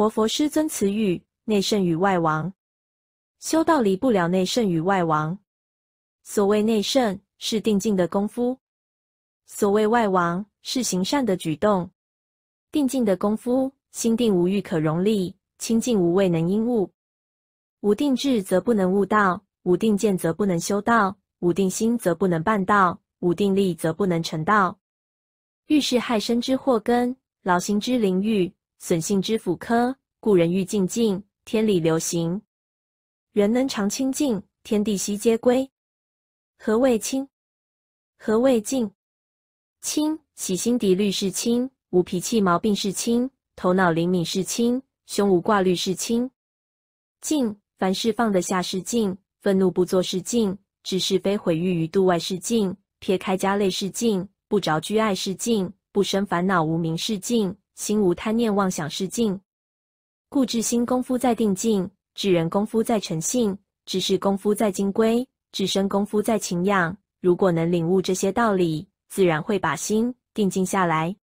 活佛师尊慈语：内圣与外王，修道离不了内圣与外王。所谓内圣是定静的功夫，所谓外王是行善的举动。定静的功夫，心定无欲可容力，清净无畏能因悟。无定智则不能悟道，无定见则不能修道，无定心则不能办道，无定力则不能成道。欲是害身之祸根，劳心之灵欲。损性之福科，故人欲静，静天理流行；人能常清静，天地悉皆归。何谓清？何谓静？清，洗心涤虑是清；无脾气毛病是清，头脑灵敏是清，胸无挂虑是清。静，凡事放得下是静，愤怒不作是静，置是非毁誉于度外是静，撇开家累是静，不着居爱是静，不生烦恼无名是静。心无贪念妄想是境。故至心功夫在定静；至人功夫在诚信，至事功夫在金规，至身功夫在情养。如果能领悟这些道理，自然会把心定静下来。